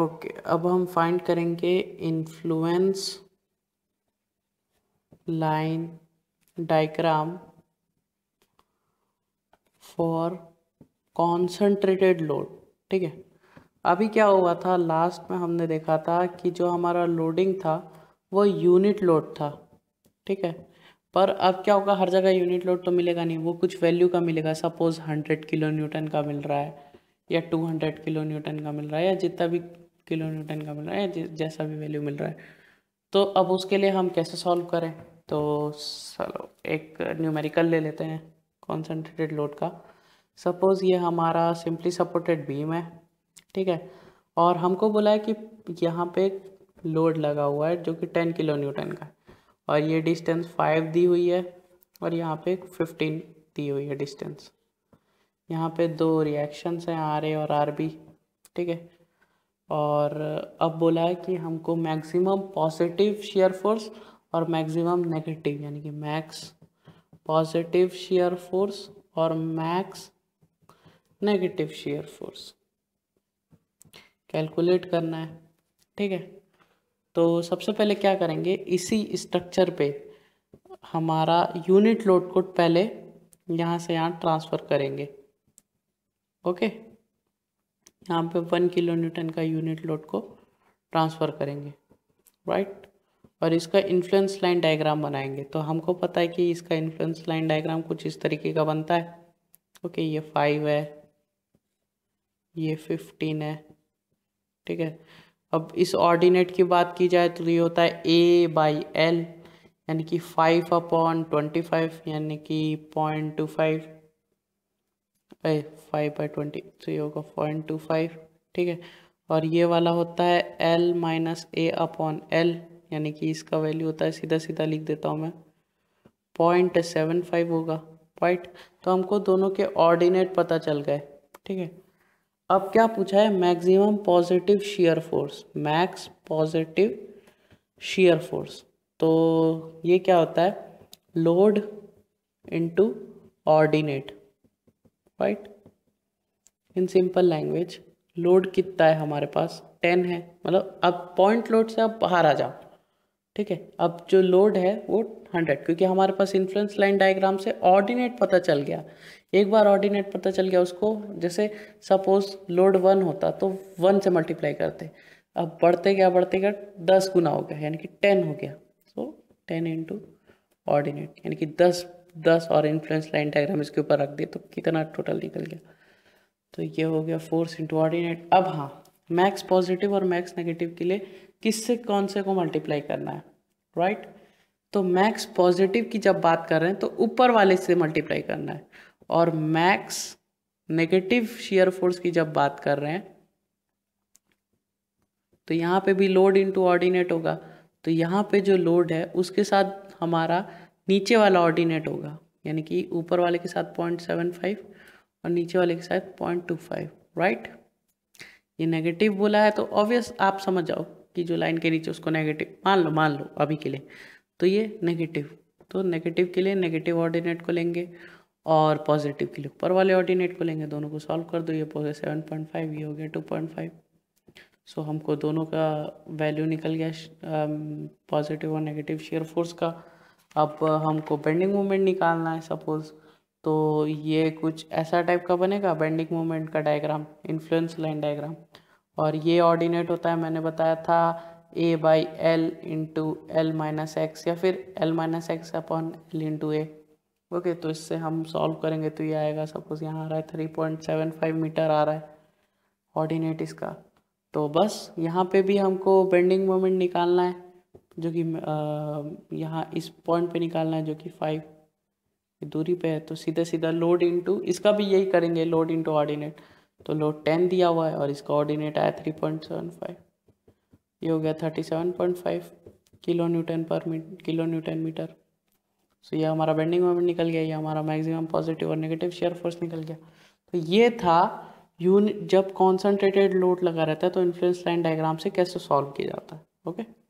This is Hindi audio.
ओके अब हम फाइंड करेंगे influence line diagram for concentrated load ठीक है अभी क्या हुआ था लास्ट में हमने देखा था कि जो हमारा लोडिंग था वो यूनिट लोड था ठीक है पर अब क्या होगा हर जगह यूनिट लोड तो मिलेगा नहीं वो कुछ वैल्यू का मिलेगा सपोज हंड्रेड किलो न्यूटन का मिल रहा है या टू हंड्रेड किलो न्यूटन का मिल रहा है या जितना भी किलो न्यूटन का मिल रहा है जैसा भी वैल्यू मिल रहा है तो अब उसके लिए हम कैसे सॉल्व करें तो चलो एक न्यूमेरिकल ले लेते हैं कॉन्सेंट्रेटेड लोड का सपोज़ ये हमारा सिंपली सपोर्टेड बीम है ठीक है और हमको बोला है कि यहाँ पे लोड लगा हुआ है जो कि टेन किलो न्यूटन का और ये डिस्टेंस फाइव दी हुई है और यहाँ पे फिफ्टीन दी हुई है डिस्टेंस यहाँ पे दो रिएक्शंस हैं आर ए और आर बी ठीक है और अब बोला है कि हमको मैक्सिमम पॉजिटिव शेयर फोर्स और मैक्सिमम नेगेटिव यानी कि मैक्स पॉजिटिव शेयर फोर्स और max negative shear force calculate करना है ठीक है तो सबसे पहले क्या करेंगे इसी स्ट्रक्चर पे हमारा यूनिट लोड को पहले यहाँ से यहाँ ट्रांसफ़र करेंगे ओके यहाँ पे वन किलो न्यूटन का यूनिट लोड को ट्रांसफ़र करेंगे राइट और इसका इन्फ्लुएंस लाइन डायग्राम बनाएंगे तो हमको पता है कि इसका इन्फ्लुएंस लाइन डायग्राम कुछ इस तरीके का बनता है ओके ये फाइव है ये फिफ्टीन है ठीक है अब इस ऑर्डिनेट की बात की जाए तो ये होता है ए बाई एल यानी कि फाइव अपॉन ट्वेंटी फाइव यानी कि point two five by five by twenty तो ये होगा पॉइंट टू फाइव ठीक है और ये वाला होता है L minus A upon L यानी कि इसका वैल्यू होता है सीधा सीधा लिख देता हूँ मैं पॉइंट सेवन फाइव होगा पॉइंट तो हमको दोनों के ऑर्डिनेट पता चल गए ठीक है अब क्या पूछा है maximum positive shear force max positive shear force तो ये क्या होता है load into ordinate right in simple language load कितना है हमारे पास टेन है मतलब अब पॉइंट लोड से अब बाहर आ जाओ ठीक है अब जो लोड है वो हंड्रेड क्योंकि हमारे पास इन्फ्लुएंस लाइन डायग्राम से ऑर्डिनेट पता चल गया एक बार ऑर्डिनेट पता चल गया उसको जैसे सपोज लोड वन होता तो वन से मल्टीप्लाई करते अब बढ़ते गया बढ़ते गया दस गुना हो गया यानी कि टेन हो गया सो टेन इंटू ऑर्डिनेट यानी कि दस दस और इन्फ्लुएंस लाइन डायग्राम इसके ऊपर रख दिए तो कितना टोटल निकल गया तो ये हो गया फोर्स इंटू ऑर्डिनेट अब हाँ मैक्स पॉजिटिव और मैक्स नेगेटिव के लिए किससे कौन से को मल्टीप्लाई करना है राइट right? तो मैक्स पॉजिटिव की जब बात कर रहे हैं तो ऊपर वाले से मल्टीप्लाई करना है और मैक्स नेगेटिव शेयर फोर्स की जब बात कर रहे हैं तो यहाँ पे भी लोड इनटू ऑर्डिनेट होगा तो यहाँ पे जो लोड है उसके साथ हमारा नीचे वाला ऑर्डिनेट होगा यानी कि ऊपर वाले के साथ पॉइंट सेवन फाइव और नीचे वाले के साथ पॉइंट टू फाइव राइट ये नेगेटिव बोला है तो ऑब्वियस आप समझ जाओ कि जो लाइन के नीचे उसको नेगेटिव मान लो मान लो अभी के लिए तो ये नेगेटिव तो नेगेटिव के लिए नेगेटिव ऑर्डिनेट को लेंगे और पॉजिटिव के लिए ऊपर वाले ऑर्डिनेट को लेंगे दोनों को सॉल्व कर दो ये पॉजिटिव सेवन पॉइंट फाइव ये हो गया टू पॉइंट फाइव सो हमको दोनों का वैल्यू निकल गया पॉजिटिव और नेगेटिव शेयर फोर्स का अब हमको बेंडिंग मोमेंट निकालना है सपोज़ तो ये कुछ ऐसा टाइप का बनेगा बेंडिंग मोमेंट का डायग्राम इन्फ्लुएंस लाइन डायग्राम और ये ऑर्डिनेट होता है मैंने बताया था A by L into L minus X या फिर L minus X upon L into A okay तो इससे हम सॉल्व करेंगे तो ये आएगा सपोज़ यहाँ आ रहा है three point seven five metre आ रहा है ऑर्डिनेट इसका तो बस यहाँ पे भी हमको बेंडिंग मोमेंट निकालना है जो कि यहाँ इस पॉइंट पे निकालना है जो कि फाइव दूरी पे है तो सीधा सीधा लोड इनटू इसका भी यही करेंगे लोड इनटू ऑर्डिनेट तो लोड टेन दिया हुआ है और इसका ऑर्डिनेट आया थ्री पॉइंट सेवन फाइव ये हो गया thirty seven point five kilo newton पर मीट किलो न्यूटन मीटर सो ये हमारा बेंडिंग मोमेंट निकल गया ये हमारा मैक्सिमम पॉजिटिव और नेगेटिव शेयर फोर्स निकल गया तो ये था यूनिट जब कॉन्सेंट्रेटेड लोड लगा रहता है तो इन्फ्लुएंस लाइन डायग्राम से कैसे सॉल्व किया जाता है ओके